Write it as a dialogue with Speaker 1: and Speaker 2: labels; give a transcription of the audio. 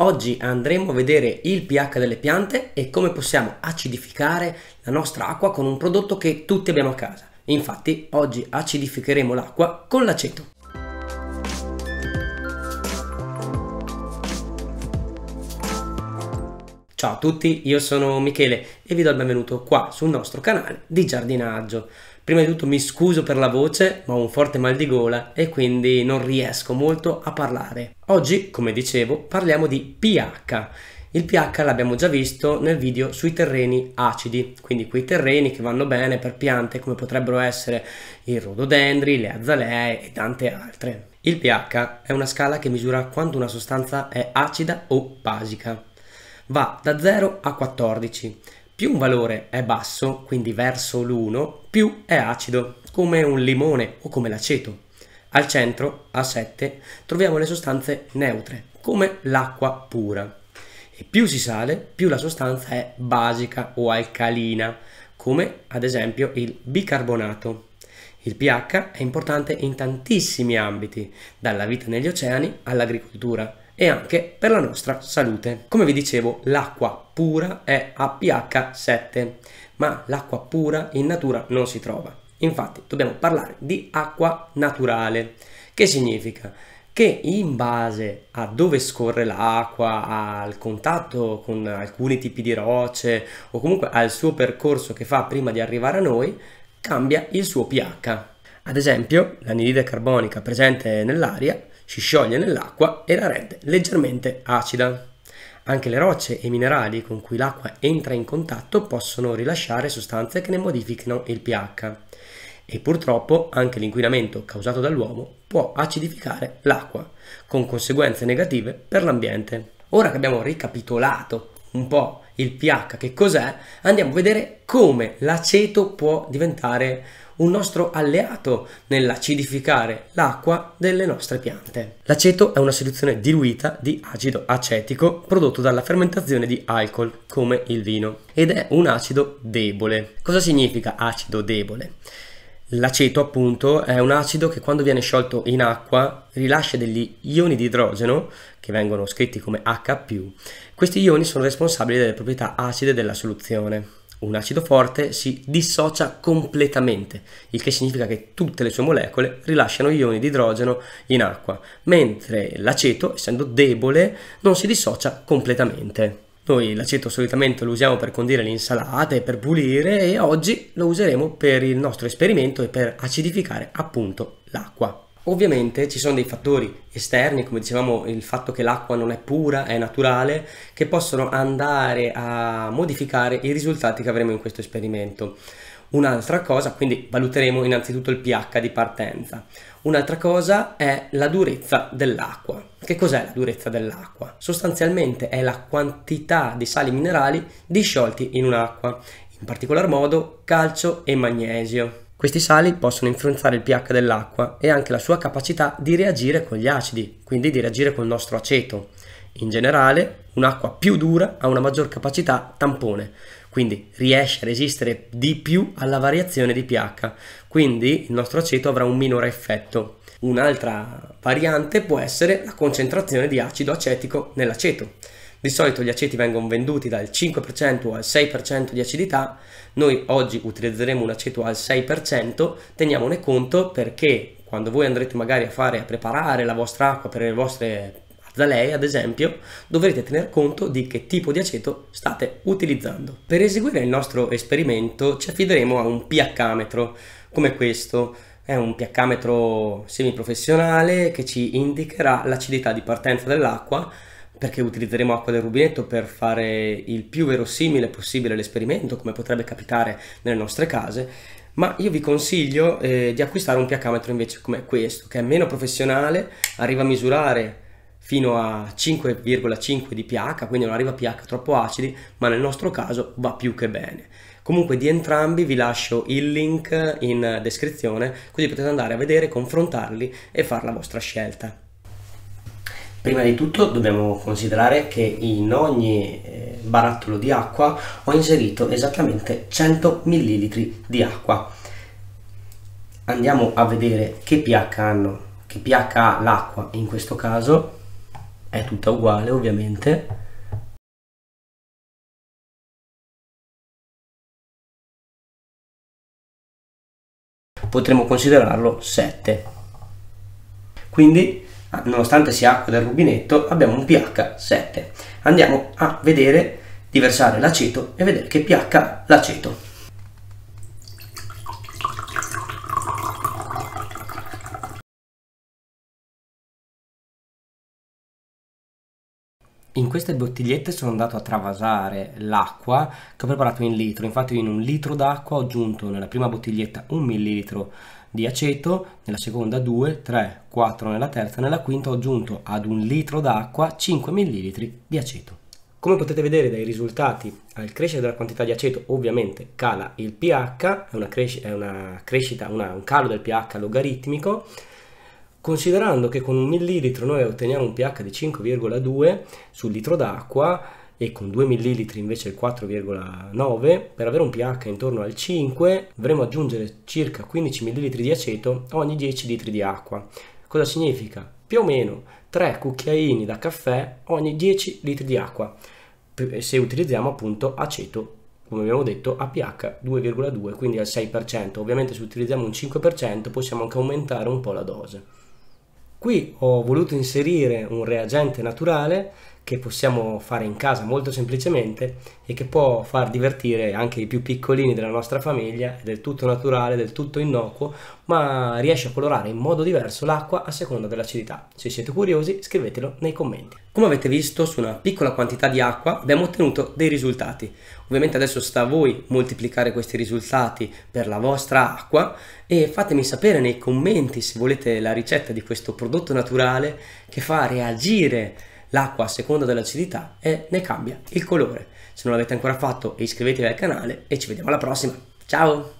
Speaker 1: Oggi andremo a vedere il pH delle piante e come possiamo acidificare la nostra acqua con un prodotto che tutti abbiamo a casa. Infatti oggi acidificheremo l'acqua con l'aceto. Ciao a tutti, io sono Michele e vi do il benvenuto qua sul nostro canale di giardinaggio. Prima di tutto mi scuso per la voce, ma ho un forte mal di gola e quindi non riesco molto a parlare. Oggi, come dicevo, parliamo di pH. Il pH l'abbiamo già visto nel video sui terreni acidi, quindi quei terreni che vanno bene per piante come potrebbero essere i rododendri, le azalee e tante altre. Il pH è una scala che misura quando una sostanza è acida o basica. Va da 0 a 14 più un valore è basso, quindi verso l'1, più è acido, come un limone o come l'aceto. Al centro, a 7, troviamo le sostanze neutre, come l'acqua pura. E più si sale, più la sostanza è basica o alcalina, come ad esempio il bicarbonato. Il pH è importante in tantissimi ambiti, dalla vita negli oceani all'agricoltura, e anche per la nostra salute. Come vi dicevo, l'acqua pura è a pH 7, ma l'acqua pura in natura non si trova. Infatti dobbiamo parlare di acqua naturale, che significa che in base a dove scorre l'acqua, al contatto con alcuni tipi di rocce o comunque al suo percorso che fa prima di arrivare a noi, cambia il suo pH. Ad esempio, l'anidride carbonica presente nell'aria si scioglie nell'acqua e la rende leggermente acida. Anche le rocce e i minerali con cui l'acqua entra in contatto possono rilasciare sostanze che ne modificano il pH. E purtroppo anche l'inquinamento causato dall'uomo può acidificare l'acqua, con conseguenze negative per l'ambiente. Ora che abbiamo ricapitolato un po' il pH che cos'è, andiamo a vedere come l'aceto può diventare un nostro alleato nell'acidificare l'acqua delle nostre piante. L'aceto è una soluzione diluita di acido acetico prodotto dalla fermentazione di alcol, come il vino, ed è un acido debole. Cosa significa acido debole? L'aceto appunto è un acido che quando viene sciolto in acqua rilascia degli ioni di idrogeno che vengono scritti come H+. Questi ioni sono responsabili delle proprietà acide della soluzione un acido forte si dissocia completamente, il che significa che tutte le sue molecole rilasciano ioni di idrogeno in acqua, mentre l'aceto, essendo debole, non si dissocia completamente. Noi l'aceto solitamente lo usiamo per condire le insalate, per pulire e oggi lo useremo per il nostro esperimento e per acidificare appunto l'acqua. Ovviamente ci sono dei fattori esterni, come dicevamo il fatto che l'acqua non è pura, è naturale, che possono andare a modificare i risultati che avremo in questo esperimento. Un'altra cosa, quindi valuteremo innanzitutto il pH di partenza. Un'altra cosa è la durezza dell'acqua. Che cos'è la durezza dell'acqua? Sostanzialmente è la quantità di sali minerali disciolti in un'acqua, in particolar modo calcio e magnesio. Questi sali possono influenzare il pH dell'acqua e anche la sua capacità di reagire con gli acidi, quindi di reagire col nostro aceto. In generale, un'acqua più dura ha una maggior capacità tampone, quindi riesce a resistere di più alla variazione di pH, quindi il nostro aceto avrà un minore effetto. Un'altra variante può essere la concentrazione di acido acetico nell'aceto. Di solito gli aceti vengono venduti dal 5% al 6% di acidità, noi oggi utilizzeremo un aceto al 6%, teniamone conto perché quando voi andrete magari a fare a preparare la vostra acqua per le vostre azalei ad esempio dovrete tener conto di che tipo di aceto state utilizzando per eseguire il nostro esperimento ci affideremo a un pH metro come questo è un pH metro semiprofessionale che ci indicherà l'acidità di partenza dell'acqua perché utilizzeremo acqua del rubinetto per fare il più verosimile possibile l'esperimento, come potrebbe capitare nelle nostre case, ma io vi consiglio eh, di acquistare un pH invece come questo, che è meno professionale, arriva a misurare fino a 5,5 di pH, quindi non arriva a pH troppo acidi, ma nel nostro caso va più che bene. Comunque di entrambi vi lascio il link in descrizione, così potete andare a vedere, confrontarli e fare la vostra scelta. Prima di tutto dobbiamo considerare che in ogni eh, barattolo di acqua ho inserito esattamente 100 ml di acqua. Andiamo a vedere che pH hanno, che pH ha l'acqua in questo caso, è tutta uguale ovviamente. Potremmo considerarlo 7. Quindi Ah, nonostante sia acqua del rubinetto, abbiamo un pH 7. Andiamo a vedere di versare l'aceto e vedere che pH ha l'aceto. In queste bottigliette sono andato a travasare l'acqua che ho preparato in litro, infatti in un litro d'acqua ho aggiunto nella prima bottiglietta un millilitro di aceto, nella seconda 2, 3, 4 nella terza, nella quinta ho aggiunto ad un litro d'acqua 5 ml di aceto. Come potete vedere dai risultati, al crescere della quantità di aceto ovviamente cala il pH, è, una cresci è una crescita, una, un calo del pH logaritmico, considerando che con un millilitro noi otteniamo un pH di 5,2 sul litro d'acqua, e con 2 ml invece il 4,9 per avere un pH intorno al 5 dovremo aggiungere circa 15 ml di aceto ogni 10 litri di acqua cosa significa? più o meno 3 cucchiaini da caffè ogni 10 litri di acqua se utilizziamo appunto aceto come abbiamo detto a pH 2,2 quindi al 6% ovviamente se utilizziamo un 5% possiamo anche aumentare un po' la dose qui ho voluto inserire un reagente naturale che possiamo fare in casa molto semplicemente e che può far divertire anche i più piccolini della nostra famiglia, del tutto naturale, del tutto innocuo, ma riesce a colorare in modo diverso l'acqua a seconda dell'acidità. Se siete curiosi scrivetelo nei commenti. Come avete visto su una piccola quantità di acqua abbiamo ottenuto dei risultati. Ovviamente adesso sta a voi moltiplicare questi risultati per la vostra acqua e fatemi sapere nei commenti se volete la ricetta di questo prodotto naturale che fa reagire L'acqua a seconda dell'acidità e eh, ne cambia il colore. Se non l'avete ancora fatto iscrivetevi al canale e ci vediamo alla prossima. Ciao!